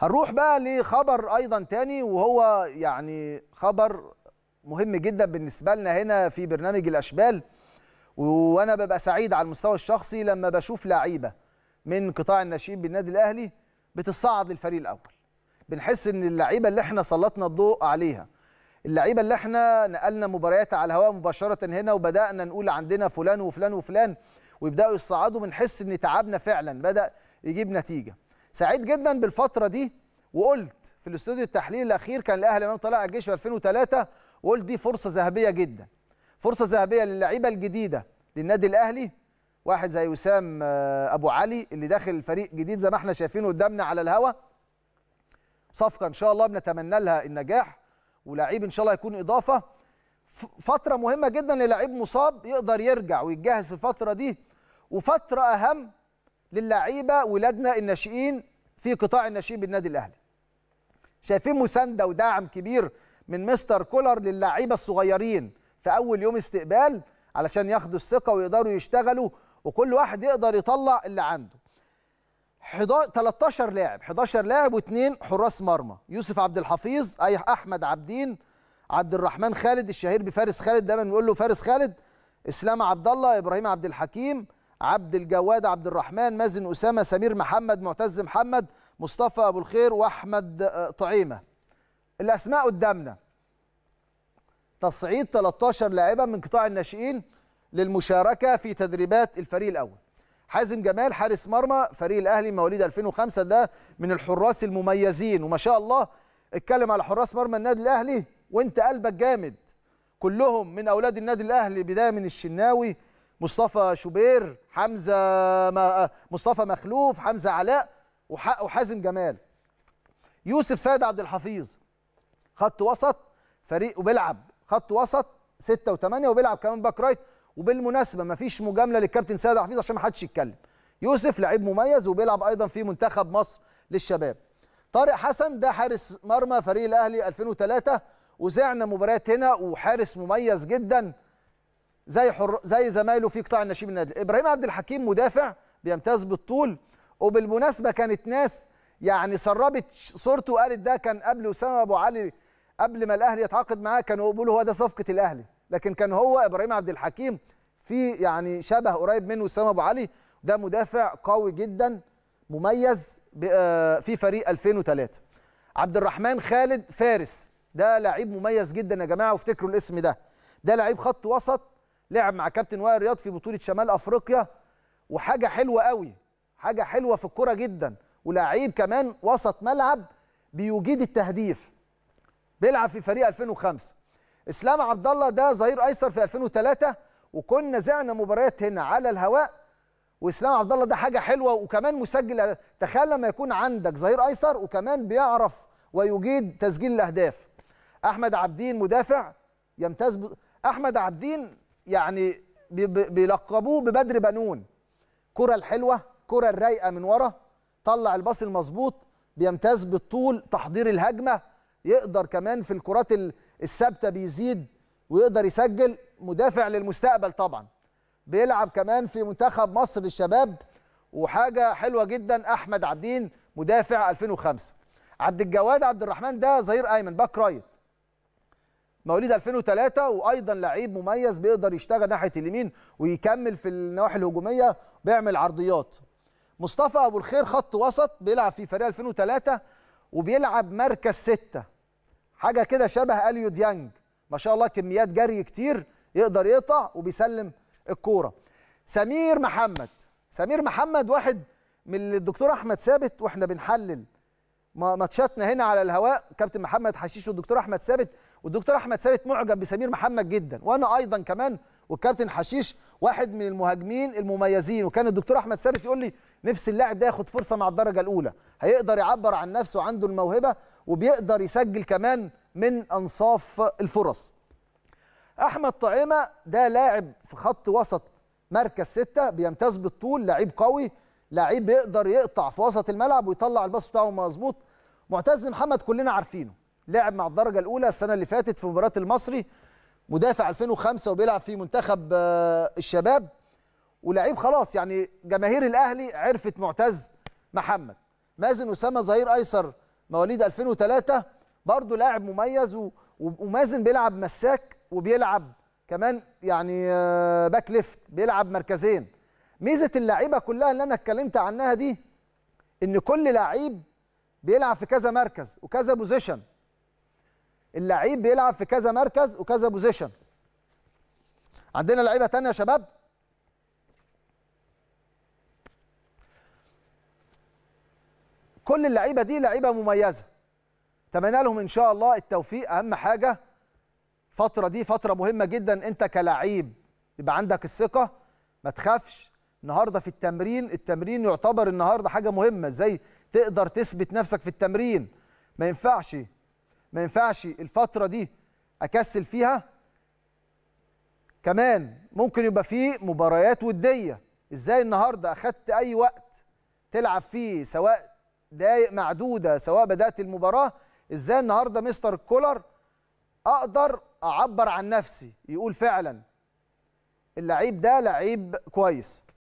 هنروح بقى لخبر ايضا تاني وهو يعني خبر مهم جدا بالنسبه لنا هنا في برنامج الاشبال وانا ببقى سعيد على المستوى الشخصي لما بشوف لعيبه من قطاع الناشئين بالنادي الاهلي بتصعد للفريق الاول بنحس ان اللعيبه اللي احنا سلطنا الضوء عليها اللعيبه اللي احنا نقلنا مباريات على الهواء مباشره هنا وبدانا نقول عندنا فلان وفلان وفلان ويبداوا يصعدوا بنحس ان تعبنا فعلا بدا يجيب نتيجه سعيد جدا بالفتره دي وقلت في الاستوديو التحليل الاخير كان الأهلي امام طلائع الجيش في 2003 وقلت دي فرصه ذهبيه جدا فرصه ذهبيه للعيبه الجديده للنادي الاهلي واحد زي وسام آه، ابو علي اللي داخل الفريق جديد زي ما احنا شايفين قدامنا على الهوا صفقه ان شاء الله بنتمنى لها النجاح ولعيب ان شاء الله يكون اضافه فتره مهمه جدا للعيب مصاب يقدر يرجع ويتجهز في الفتره دي وفتره اهم للعيبه ولادنا الناشئين في قطاع الناشئين بالنادي الاهلي شايفين مسانده ودعم كبير من مستر كولر للاعيبه الصغيرين في اول يوم استقبال علشان ياخدوا الثقه ويقدروا يشتغلوا وكل واحد يقدر يطلع اللي عنده 13 لاعب 11 لاعب واثنين حراس مرمى يوسف عبد الحفيظ اي احمد عبدين عبد الرحمن خالد الشهير بفارس خالد دايما بنقول له فارس خالد اسلام عبد الله ابراهيم عبد الحكيم عبد الجواد عبد الرحمن مازن اسامه سمير محمد معتز محمد مصطفى ابو الخير واحمد آه، طعيمه الاسماء قدامنا تصعيد 13 لاعبا من قطاع الناشئين للمشاركه في تدريبات الفريق الاول حازم جمال حارس مرمى فريق الاهلي مواليد 2005 ده من الحراس المميزين وما شاء الله اتكلم على حراس مرمى النادي الاهلي وانت قلبك جامد كلهم من اولاد النادي الاهلي بدايه من الشناوي مصطفى شوبير حمزه آه، مصطفى مخلوف حمزه علاء وحازم جمال يوسف سيد عبد الحفيظ خط وسط فريق وبيلعب خط وسط 6 و8 وبيلعب كمان باك رايت وبالمناسبه مفيش مجامله للكابتن سيد عبد الحفيظ عشان ما حدش يتكلم يوسف لعيب مميز وبيلعب ايضا في منتخب مصر للشباب طارق حسن ده حارس مرمى فريق الاهلي 2003 وزعنا مباريات هنا وحارس مميز جدا زي حر زي زمايله في قطاع الناشئين النادي ابراهيم عبد الحكيم مدافع بيمتاز بالطول وبالمناسبه كانت ناس يعني سربت صورته وقالت ده كان قبل اسامه ابو علي قبل ما الاهلي يتعاقد معاه كانوا بيقولوا هو ده صفقه الاهلي لكن كان هو ابراهيم عبد الحكيم في يعني شبه قريب منه اسامه ابو علي ده مدافع قوي جدا مميز آه، في فريق 2003 عبد الرحمن خالد فارس ده لعيب مميز جدا يا جماعه وافتكروا الاسم ده ده لعيب خط وسط لعب مع كابتن وائل رياض في بطوله شمال افريقيا وحاجه حلوه قوي حاجه حلوه في الكوره جدا ولاعيب كمان وسط ملعب بيجيد التهديف بيلعب في فريق 2005 اسلام عبد الله ده ظهير ايسر في 2003 وكنا زعنا مباريات هنا على الهواء واسلام عبد الله ده حاجه حلوه وكمان مسجل تخيل لما يكون عندك ظهير ايسر وكمان بيعرف ويجيد تسجيل الاهداف احمد عبدين مدافع يمتاز ب... احمد عبدين يعني بيلقبوه ببدر بنون كرة الحلوة كرة الرايقة من ورا طلع الباص المظبوط بيمتاز بالطول تحضير الهجمة يقدر كمان في الكرات الثابتة بيزيد ويقدر يسجل مدافع للمستقبل طبعا بيلعب كمان في منتخب مصر للشباب وحاجة حلوة جدا أحمد عبدين مدافع 2005 عبد الجواد عبد الرحمن ده ظهير أيمن باك رايت مواليد 2003 وايضا لعيب مميز بيقدر يشتغل ناحيه اليمين ويكمل في النواحي الهجوميه بيعمل عرضيات مصطفى ابو الخير خط وسط بيلعب في فريق 2003 وبيلعب مركز ستة حاجه كده شبه اليو ديانج ما شاء الله كميات جري كتير يقدر يقطع وبيسلم الكوره سمير محمد سمير محمد واحد من الدكتور احمد ثابت واحنا بنحلل ماتشاتنا هنا على الهواء كابتن محمد حشيش والدكتور احمد ثابت والدكتور احمد ثابت معجب بسمير محمد جدا وانا ايضا كمان والكابتن حشيش واحد من المهاجمين المميزين وكان الدكتور احمد ثابت يقول لي نفس اللاعب ده ياخد فرصه مع الدرجه الاولى هيقدر يعبر عن نفسه عنده الموهبه وبيقدر يسجل كمان من انصاف الفرص احمد طعيمه ده لاعب في خط وسط مركز ستة بيمتاز بالطول لعيب قوي لعيب بيقدر يقطع في وسط الملعب ويطلع الباص بتاعه مظبوط معتز محمد كلنا عارفينه لعب مع الدرجه الاولى السنه اللي فاتت في مباراه المصري مدافع 2005 وبيلعب في منتخب آه، الشباب ولعيب خلاص يعني جماهير الاهلي عرفت معتز محمد مازن اسامه ظهير ايسر مواليد 2003 برضه لاعب مميز ومازن بيلعب مساك وبيلعب كمان يعني باك آه، ليفت بيلعب مركزين ميزه اللعيبه كلها اللي انا اتكلمت عنها دي ان كل لعيب بيلعب في كذا مركز وكذا بوزيشن اللعيب بيلعب في كذا مركز وكذا بوزيشن عندنا لعيبه ثانيه يا شباب كل اللعيبه دي لعيبه مميزه اتمنى لهم ان شاء الله التوفيق اهم حاجه الفتره دي فتره مهمه جدا انت كلعيب يبقى عندك الثقه ما تخافش النهارده في التمرين التمرين يعتبر النهارده حاجه مهمه ازاي تقدر تثبت نفسك في التمرين ما ينفعش ما ينفعش الفتره دي اكسل فيها كمان ممكن يبقى فيه مباريات وديه ازاي النهارده اخدت اي وقت تلعب فيه سواء دقايق معدوده سواء بدات المباراه ازاي النهارده مستر كولر اقدر اعبر عن نفسي يقول فعلا اللعيب ده لعيب كويس